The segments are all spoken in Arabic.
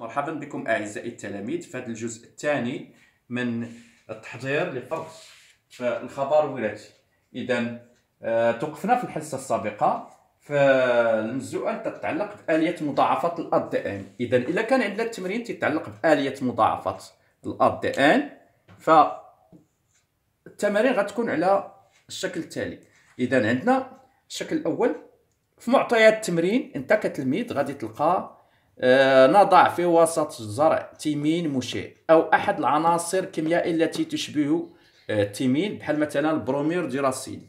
مرحبا بكم اعزائي التلاميذ في هذا الجزء الثاني من التحضير لفرض الخبر الوراثي اذا آه، توقفنا في الحصه السابقه فالسؤال تتعلق باليه مضاعفه الار دي ان اذا الا كان عندنا التمرين تتعلق باليه مضاعفه الار دي ان ف التمارين غتكون على الشكل التالي اذا عندنا الشكل الاول في معطيات التمرين انت كتلميذ غادي تلقى آه، نضع في وسط الزرع تيمين مشع أو أحد العناصر الكيميائية التي تشبه آه، التيمين بحال مثلا البرومير ديراسيل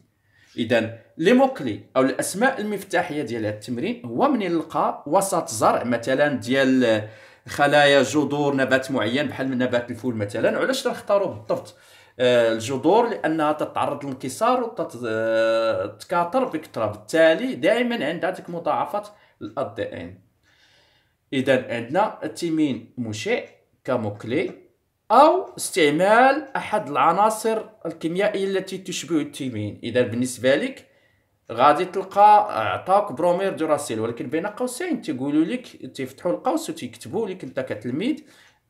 إذا ليموكلي أو الأسماء المفتاحية ديال التمرين هو من يلقى وسط زرع مثلا ديال آه، خلايا جذور نبات معين بحال من نبات الفول مثلا وعلاش تنختاروا بالضبط الجذور لانها تتعرض للانكسار وتتكاثر بكثره بالتالي دائما عندها ديك مضاعفه الاد ان اذا عندنا التيمين مشع كمكلي او استعمال احد العناصر الكيميائيه التي تشبه التيمين اذا بالنسبه لك غادي تلقى عطاك برومير دراسيل ولكن بين قوسين تيقولوا لك تيفتحوا القوس وتيكتبوا لك انت كتلميذ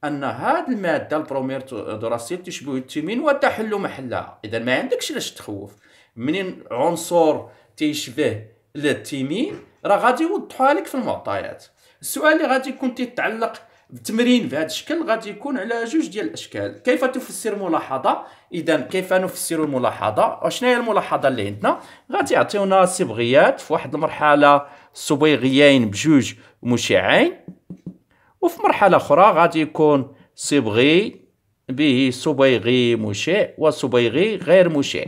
ان هاد الماده البرومير دراسيل تشبه التيمين وتحل محلها اذا ما عندكش علاش تخوف منين عنصر تيشبه التيمين راه غادي يوضحها لك في المعطيات السؤال اللي غادي يكون تيتعلق التمرين بهذا الشكل غادي يكون على جوج ديال الاشكال كيف تفسر ملاحظه اذا كيف نفسر الملاحظه وشنو هي الملاحظه اللي عندنا غادي يعطيونا صبغيات في واحد المرحله صبيغيين بجوج مشعين وفي مرحله اخرى غادي يكون صبغي به صبيغي مشع وصبيغي غير مشع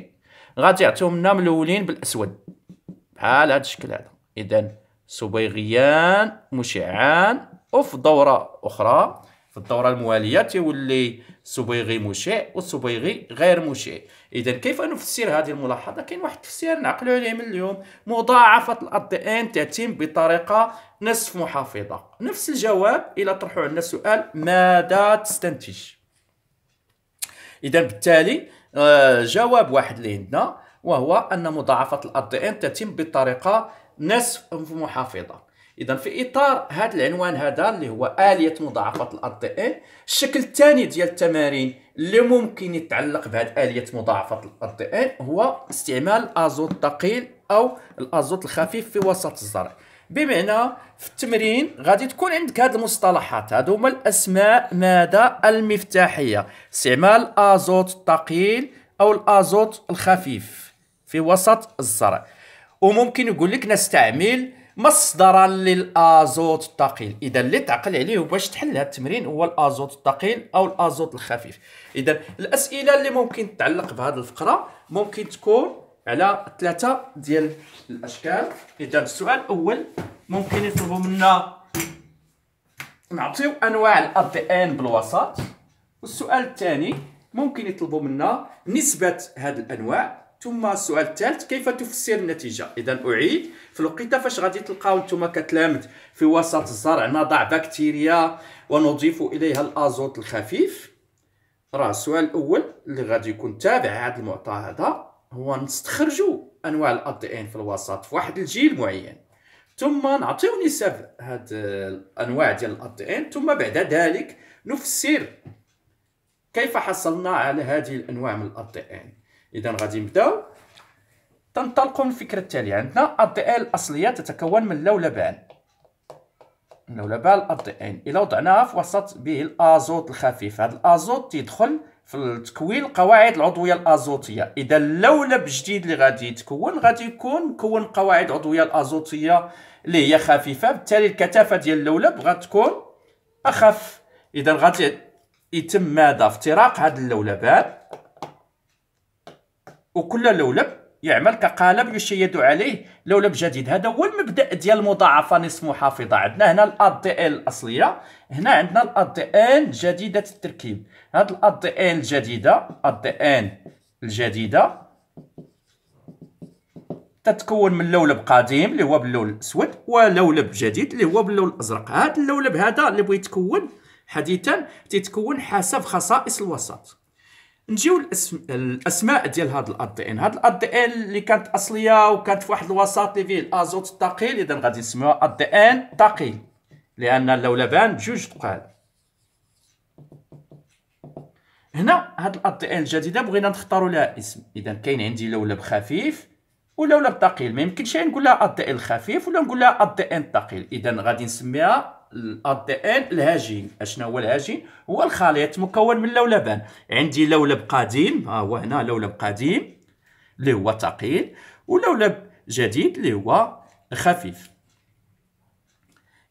غادي يعطيونا من الاولين بالاسود بحال هذا الشكل هذا اذا صبيغيان مشعان وفي دورة أخرى في الدورة الموالية تيولي صبيغي مشع وصبيغي غير مشع إذا كيف نفسر هذه الملاحظة كاين واحد التفسير نعقلوا عليه من اليوم مضاعفة الأضي إن تتم بطريقة نصف محافظة نفس الجواب إلا طرحوا عندنا سؤال ماذا تستنتج إذا بالتالي آه، جواب واحد اللي عندنا وهو أن مضاعفة الأضي إن تتم بطريقة نصف محافظه اذا في اطار هذا العنوان هذا اللي هو اليه مضاعفه الار تي اي الشكل الثاني ديال التمارين اللي ممكن يتعلق بهذه اليه مضاعفه الار تي اي هو استعمال الازوت الثقيل او الازوت الخفيف في وسط الزرع بمعنى في التمرين غادي تكون عندك هذه المصطلحات هادو هما الاسماء ماذا المفتاحيه استعمال الازوت الثقيل او الازوت الخفيف في وسط الزرع وممكن يقول لك نستعمل مصدرا للازوت الثقيل اذا اللي تعقل عليه باش تحل هذا التمرين هو الازوت الثقيل او الازوت الخفيف اذا الاسئله اللي ممكن تتعلق بهذه الفقره ممكن تكون على ثلاثه ديال الاشكال اذا السؤال الاول ممكن يطلبوا منا نعطيو انواع الاي بالوسط والسؤال الثاني ممكن يطلبوا منا نسبه هذه الانواع ثم السؤال الثالث كيف تفسر النتيجه اذا اعيد في الوقيته فاش غادي تلقاو نتوما كتلامد في وسط الزرع نضع بكتيريا ونضيف اليها الازوت الخفيف راه السؤال الاول اللي غادي يكون تابع هذا المعطى هذا هو نستخرجوا انواع الاي ان في الوسط في واحد الجيل معين ثم نعطيو نسب هاد الانواع ديال الاي ان ثم بعد ذلك نفسر كيف حصلنا على هذه الانواع من الاي ان اذا غادي نبداو تنطلقوا من الفكره التاليه عندنا الدي ان الاصليه تتكون من لولبان لولبان الدي ان الا وضعناها في وسط به الازوت الخفيف هذا الازوت تيدخل في تكوين القواعد العضويه الازوتيه اذا اللولب الجديد اللي غادي يتكون غادي يكون مكون قواعد عضويه الازوتيه اللي هي خفيفه بالتالي الكثافه ديال اللولب غتكون اخف اذا غادي يتم ماذا افتراق هاد اللولبان وكل لولب يعمل كقالب يشيد عليه لولب جديد هذا هو المبدا ديال المضاعفه نصف محافظه عندنا هنا الاد دي ان الاصليه هنا عندنا الاد دي ان جديده التركيب هاد الاد دي ان الجديده الاد دي ان الجديده تتكون من لولب قديم اللي هو باللون الاسود ولولب جديد اللي هو باللون الازرق هذا اللولب هذا اللي بغيت يتكون حديثا تيتكون حسب خصائص الوسط نجيو الاسم... الاسماء ديال هاد الار دي ان هاد الار دي ان اللي كانت اصليه وكانت في واحد الوسط اللي فيه الازوت الثقيل اذا غادي نسميوها ار دي ان ثقيل لان اللولبان بجوج تقال هنا هاد الار دي ان الجديده بغينا نختاروا لها اسم اذا كاين عندي لولب خفيف ولولب ثقيل ما يمكنش نقول لها ار دي ان خفيف ولا نقول لها ار دي ان ثقيل اذا غادي نسميها الار تي ان الهاجين اشنا هو الهاجين هو الخليط مكون من لولبان عندي لولب قديم ها هو هنا لولب قديم اللي هو ثقيل ولولب جديد اللي هو خفيف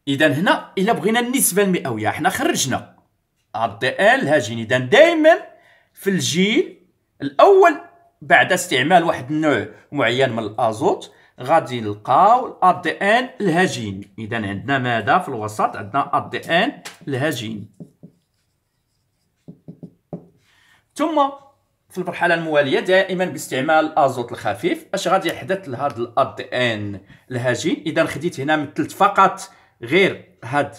اذا هنا الا بغينا النسبه المئويه حنا خرجنا ار الهجين ان الهاجين اذا دائما في الجيل الاول بعد استعمال واحد النوع معين من الازوت غادي نلقاو الار ان الهجين اذا عندنا ماذا في الوسط عندنا ار ان الهجين ثم في المرحله المواليه دائما باستعمال الازوت الخفيف اش غادي يحدث لهاد الار ان الهجين اذا خديت هنا مثلت فقط غير هاد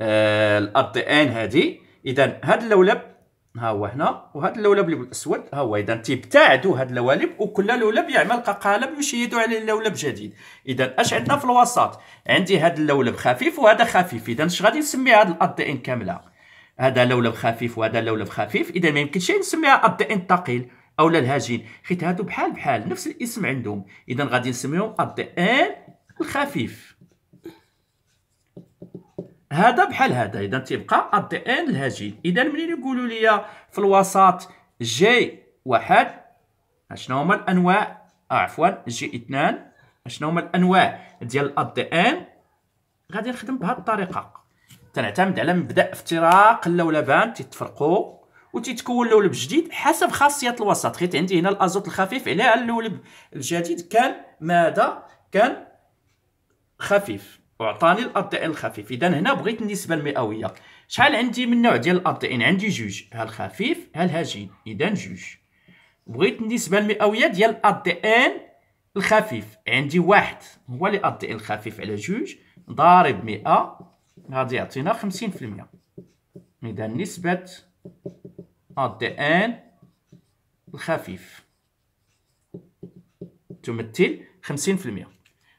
آه ان هادي اذا هاد اللولب ها هو هنا وهذا اللولب الاسود ها هو اذا تبتعدوا هاد اللوالب وكل لولب يعمل كقالب يشيد عليه اللولب جديد اذا اش عندنا في الوسط عندي هاد اللولب خفيف وهذا خفيف اذا اش غادي نسمي هاد الاد ان كامله هذا لولب خفيف وهذا لولب خفيف اذا ما يمكنش نسميها اد ان ثقيل او لا الهجين حيت هادو بحال بحال نفس الاسم عندهم اذا غادي نسميهم اد ان الخفيف هذا بحال هذا اذا تيبقى الدي ان الهجين اذا منين يقولوا لي في الوسط جي واحد اشنو هما الانواع آه عفوا جي اثنان اشنو هما الانواع ديال الدي ان غادي نخدم بهذه الطريقه تنعتمد على مبدا افتراق اللولبان تيتفرقوا وتتكون لولب جديد حسب خاصيه الوسط حيت عندي هنا الازوت الخفيف عليها اللولب الجديد كان ماذا كان خفيف وعطاني الار دي ان الخفيف اذا هنا بغيت النسبه المئويه شحال عندي من نوع ديال الار دي ان عندي جوج ها الخفيف ها الهجين اذا جوج بغيت النسبه المئويه ديال الار دي ان الخفيف عندي واحد هو لي ار ان الخفيف على جوج ضارب 100 غادي يعطينا 50% اذا نسبه ار دي ان الخفيف تمثل 50%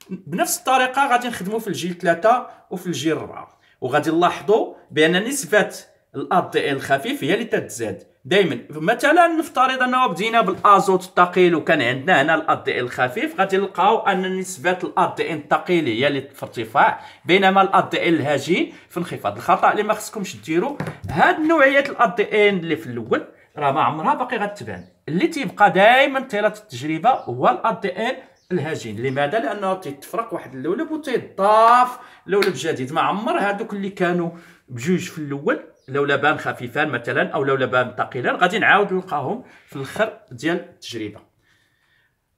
بنفس الطريقه غادي نخدموا في الجيل 3 وفي الجيل 4 وغادي نلاحظوا بان نسبه الاد دي ال الخفيف هي اللي تتزاد دائما مثلا نفترض انه بدينا بالازوت الثقيل وكان عندنا هنا الاد دي ال الخفيف غادي نلقاو ان نسبه الاد دي ان الثقيل هي اللي في ارتفاع بينما الاد دي ال الهجين في انخفاض الخطا اللي ما خصكمش ديروا هاد النوعيه الاد دي ان اللي في الاول راه ما عمرها باقي غتبان اللي تيبقى دائما طيله التجربه هو الاد دي ان الهجين لماذا لانه تيتفرق واحد اللولب وتيضاف لولب جديد ما عمر هذوك اللي كانوا بجوج في الاول لولبان خفيفان مثلا او لولبان ثقيلان غادي نعاود نلقاهم في الاخر ديال التجربه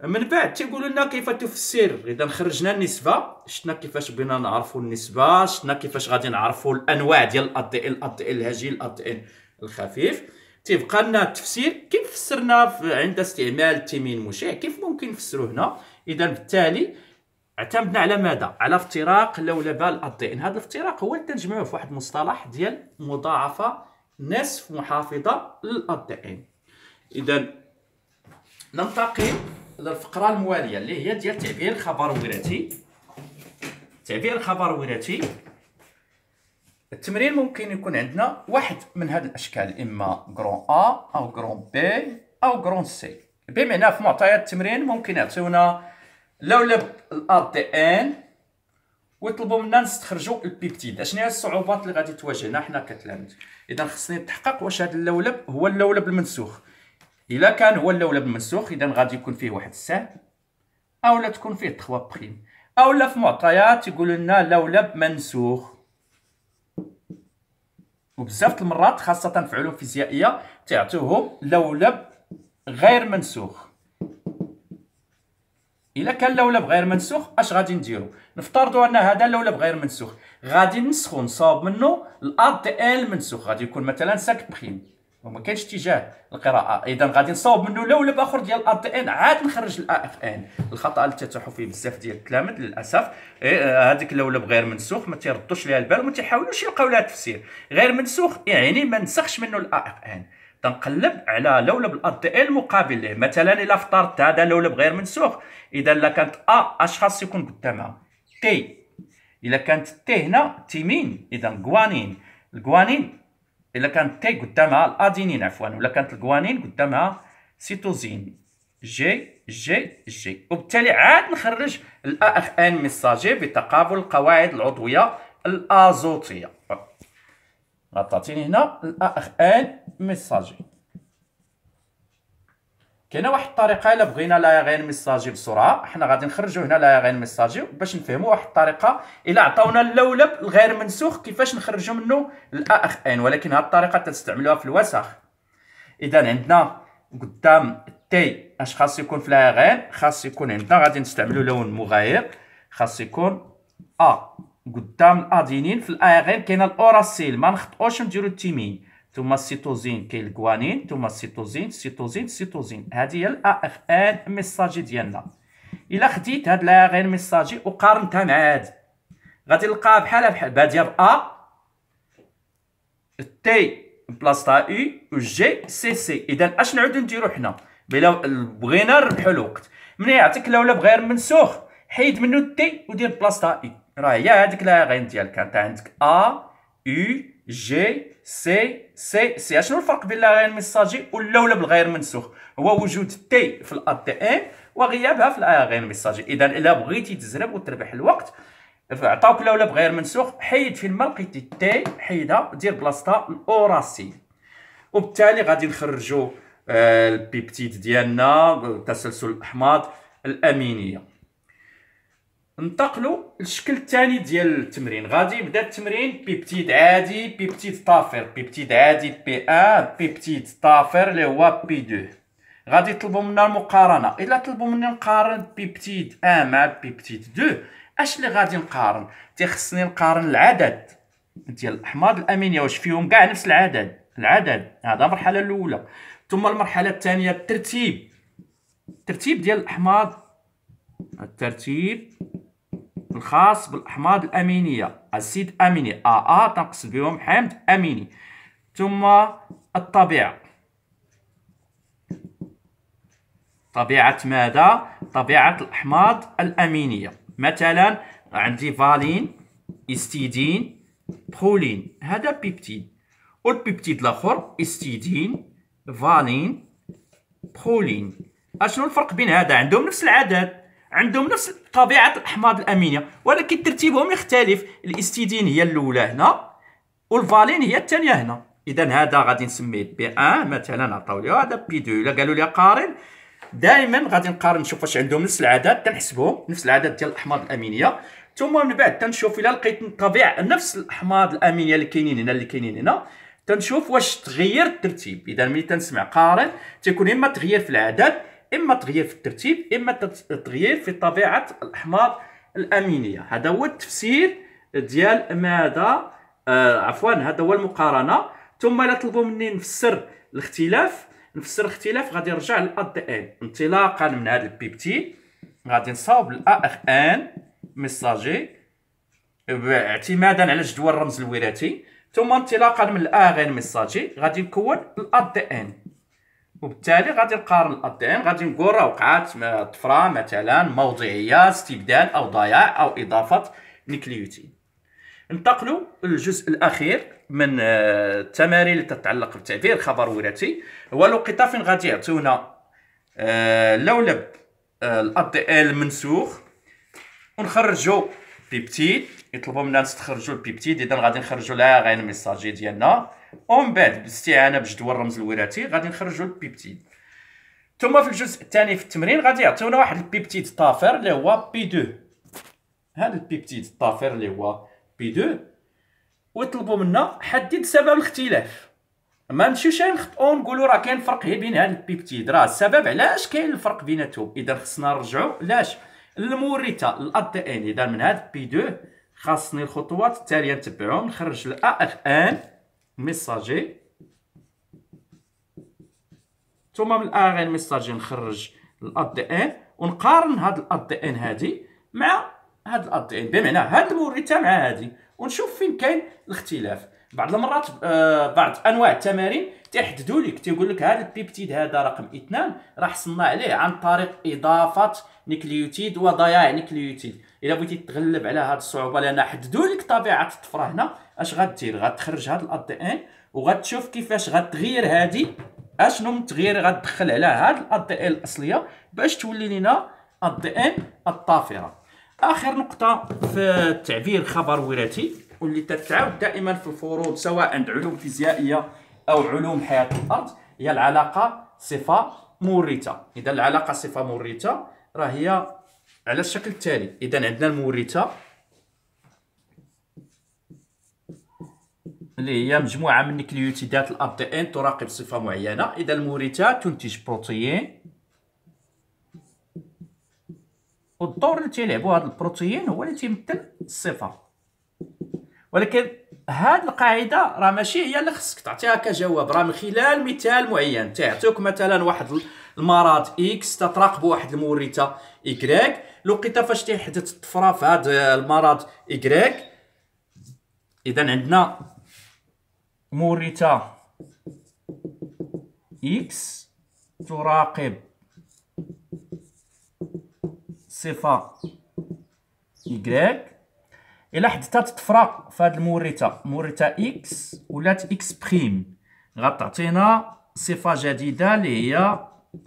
من بعد تيقولوا لنا كيف تفسر اذا خرجنا النسبه شفنا كيفاش بغينا نعرفوا النسبه شفنا كيفاش غادي نعرفوا الانواع ديال الاد ان الاد ان الهجين الاد ان الخفيف تيبقى لنا التفسير كيف فسرنا عند استعمال التيمين مشع كيف ممكن نفسرو هنا اذا بالتالي اعتمدنا على ماذا على افتراق لولبه الضئن هذا الافتراق هو اللي تنجمعوه في واحد المصطلح ديال مضاعفه نصف محافظه للضئن اذا ننتقل للفقره المواليه اللي هي ديال تعبير خبر وراثي تعبير خبر وراثي التمرين ممكن يكون عندنا واحد من هذه الاشكال اما غرون ا او غرون بي او غرون سي بمعنى في معطيات التمرين ممكن يعطيونا لولا ولا الاي ان منا نستخرجوا البيبتيد اشنو هي الصعوبات اللي غادي تواجهنا حنا كتلاميذ اذا خصني نتحقق واش هذا اللولب هو اللولب المنسوخ الا كان هو اللولب المنسوخ اذا غادي يكون فيه واحد السهم اولا تكون فيه 3 بريم اولا في معطيات يقول لنا لولب منسوخ وبزاف المرات خاصه في علوم فيزيائيه تعطوهم لولب غير منسوخ الا كان اللولب غير منسوخ اش غادي نديرو نفترضوا ان هذا اللولب غير منسوخ غادي نسخو نصاوب منه الاد دي ال منسوخ غادي يكون مثلا 5 بريم وما كاينش اتجاه القراءه اذا غادي نصاوب منه لولب اخر ديال اد دي ان عاد نخرج الا اف ان الخطا اللي تتاحوا فيه بزاف ديال التلامذ للاسف إيه هذاك اللولب غير منسوخ ما تيردوش ليها البال وما تيحاولوش يلقاو لها تفسير غير منسوخ يعني ما نسخش منه الا اف ان تنقلب على لولب الار تي ال مقابل ليه مثلا الا افترضت هذا لولب غير منسوخ اذا لا كانت ا اش خاص يكون قدامها تي الا كانت تي هنا تيمين اذا غوانين الغوانين الا كانت تي قدامها الادينين عفوا ولا كانت الغوانين قدامها سيتوزين جي جي جي وبالتالي عاد نخرج الاخ ان ميساجي بتقابل القواعد العضويه الازوتيه غتعطيني هنا الاخ ان ميساجي كاينه واحد الطريقه الا بغينا لا غير ميساجي بسرعه حنا غادي نخرجوا هنا لا غير ميساجي باش نفهموا واحد الطريقه الا عطاونا اللولب الغير منسوخ كيفاش نخرجوا منه الاخ ان ولكن هاد الطريقه تستعملوها في الوسخ اذا عندنا قدام تي اش خاص يكون في لا غير خاص يكون عندنا غادي نستعملو لون مغاير خاص يكون ا قدام الادينين في الاغين كاين الاوراسيل ما نخطئوش نديرو التيمين ثم السيتوزين كاين الكوانين ثم السيتوزين سيتوزين سيتوزين هذه هي الاخ ان ميساجي ديالنا الا خديت هاد الاغين ميساجي وقارنتها مع هاد غادي نلقاها بحال بحال باديه ب ا تي بلاصتها اي و جي سي سي اذا اش نعود نديرو حنا بلا بغينا نربحو الوقت ملي يعطيك لولا بغير منسوخ حيد منو تي ودير بلاصتها اي راه هي هذيك غين ديالك انت عندك ا يو جي سي سي سي شنو الفرق بين غين ميساجي واللولب بالغير منسوخ هو وجود تي في الا تي ان وغيابها في غين ميساجي اذا الا بغيتي تزرب وتربح الوقت عطاوك لولب غير منسوخ حيد فين ما لقيتي تي حيدها دير بلاصتها الاوراسي وبالتالي غادي نخرجوا آه، البيبتيد ديالنا التسلسل الاحماض الامينيه ننتقلوا للشكل الثاني ديال التمرين غادي يبدا التمرين بيبتيد عادي بيبتيد طافر بيبتيد عادي بي ان بيبتيد طافر اللي هو بي 2 غادي يطلبوا منا المقارنه الا طلبوا مني نقارن بيبتيد ان مع بيبتيد 2 اش اللي غادي نقارن تيخصني نقارن العدد ديال الاحماض الامينيه واش فيهم كاع نفس العدد العدد هذا المرحله الاولى ثم المرحله الثانيه الترتيب الترتيب ديال الاحماض الترتيب الخاص بالاحماض الامينيه اسيد اميني ا ا تنقصد بهم حمض اميني ثم الطبيعه طبيعه ماذا طبيعه الاحماض الامينيه مثلا عندي فالين استيدين برولين هذا بيبتيد والبيبتيد الاخر استيدين فالين برولين اشنو الفرق بين هذا عندهم نفس العدد عندهم نفس طبيعه الاحماض الامينيه ولكن ترتيبهم يختلف الاستيدين هي الاولى هنا والفالين هي الثانيه هنا اذا هذا غادي نسميه بي 1 مثلا عطاو لي آه، هذا بي 2 الا قالوا لي قارن دائما غادي نقارن نشوف واش عندهم نفس العدد تنحسبهم نفس العدد ديال الاحماض الامينيه ثم من بعد تنشوف الا لقيت طبيعه نفس الاحماض الامينيه اللي كاينين هنا اللي كاينين هنا تنشوف واش تغير الترتيب اذا ملي تنسمع قارن تيكون اما تغيير في العدد اما تغيير في الترتيب اما تغيير في طبيعه الاحماض الامينيه هذا هو التفسير ديال ماذا آه عفوا هذا هو المقارنه ثم الا طلبوا مني نفسر الاختلاف نفسر الاختلاف غادي نرجع للاد ان انطلاقا من هذا البيبتي غادي نصاوب الا اخ ان ميساجي اعتمادا على جدول الرمز الوراثي ثم انطلاقا من ان ميساجي غادي نكون الاد ان وبالتالي غادي نقارن الاطعمه غادي نقول راه وقعات طفره مثلا موضعيه استبدال او ضياع او اضافه نيكليوتين ننتقلوا للجزء الاخير من آه، التمارين اللي تتعلق بتعبير خبر وراثي هو الوقيته فين غادي يعطيونا آه، لولب الاطعمه المنسوخ ونخرجوا بيبتيد يطلبوا منا نستخرجوا البيبتيد اذا غادي نخرجوا لا غير الميساجي ديالنا ومن بعد باستعانه بجدول الرمز الوراثي غادي نخرجوا البيبتيد ثم في الجزء الثاني في التمرين غادي يعطيونا واحد البيبتيد طافر اللي هو بي 2 هذا البيبتيد الطافر اللي هو بي 2 ويطلبوا منا حدد سبب الاختلاف ما نمشيوش نخطئوا نقولوا راه كاين فرق بين هاد البيبتيد راه السبب علاش كاين الفرق بيناتهم اذا خصنا نرجعوا لاش المورثه الاد ان اذا من هاد بي 2 خاصني الخطوات التاليه نتبعهم نخرج الا ان ميساجي ثم من الار ان ميساجي نخرج الاد دي ان ونقارن هاد الاد دي ان هادي مع هاد الاد دي ان بمعنى هاد الموريتا مع هادي ونشوف فين كاين الاختلاف بعض المرات آه بعض انواع التمارين تحددوا لك تيقول لك هذا البيبتيد هذا رقم اثنان راح حصلنا عليه عن طريق اضافه نيكليوتيد وضياع نيكليوتيد الا بغيتي تغلب على هذه الصعوبه لان حددوا لك طبيعه الطفره هنا اش غدير غتخرج هذا الا دي ان وغتشوف كيفاش غتغير هذه اشنو من تغيير غتدخل على هذا الا دي ان الاصليه باش تولي لينا ار دي ان الطافره اخر نقطه في التعبير خبر وراثي واللي تتعاود دائما في الفروض سواء عند علوم فيزيائيه او علوم حياه الارض هي العلاقه صفه مورثه اذا العلاقه صفه مورثه راه هي على الشكل التالي اذا عندنا المورثه اللي هي مجموعه من نكليوتيدات الار دي ان تراقب صفه معينه اذا المورثه تنتج بروتيين والدور اللي تيلعبو هذا البروتيين هو اللي تيمثل الصفه ولكن هاد القاعده راه ماشي هي اللي خصك تعطيها كجواب راه من خلال مثال معين تيعطيوك مثلا واحد المرض اكس تتراقب واحد المورثه ايكغيك لقيت فاش تيحدث الطفره في هاد المرض إكغيك اذا عندنا مورثه اكس تراقب صفه إكغيك الا حددت تطفرا فهاد المورثه مورثه اكس ولات اكس بريم غتعطينا صفه جديده اللي هي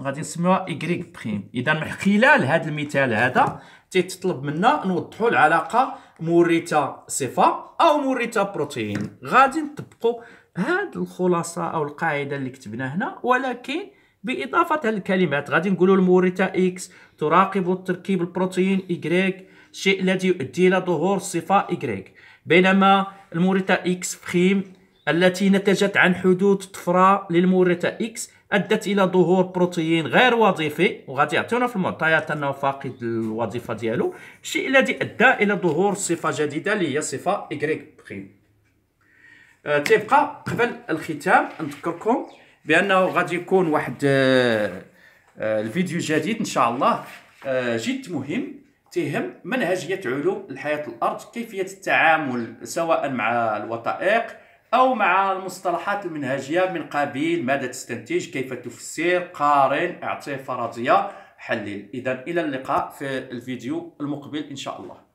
غادي نسميوها ايغريك بريم اذا من خلال هذا المثال هذا تيتطلب منا نوضحوا العلاقه مورثه صفه او مورثه بروتين غادي نطبقوا هاد الخلاصه او القاعده اللي كتبنا هنا ولكن باضافه الكلمات غادي نقولوا المورثه اكس تراقب التركيب البروتين ايغريك الشيء الذي يؤدي إلى ظهور صفه Y بينما المورثة اكس فخيم التي نتجت عن حدوث طفرة للمورثة اكس أدت إلى ظهور بروتين غير وظيفي وغادي يعطيونا في المعطيات أنه فاقد الوظيفة ديالو الشيء الذي أدى إلى ظهور صفة جديدة اللي هي صفة Y بخيم أه تيبقى قبل الختام نذكركم بأنه غادي يكون واحد أه, آه، الفيديو جديد ان شاء الله آه، جد مهم تيهم منهجيه علوم الحياه الارض كيفيه التعامل سواء مع الوثائق او مع المصطلحات المنهجيه من قبيل ماذا تستنتج كيف تفسر قارن اعطي فرضيه حلل اذا الى اللقاء في الفيديو المقبل ان شاء الله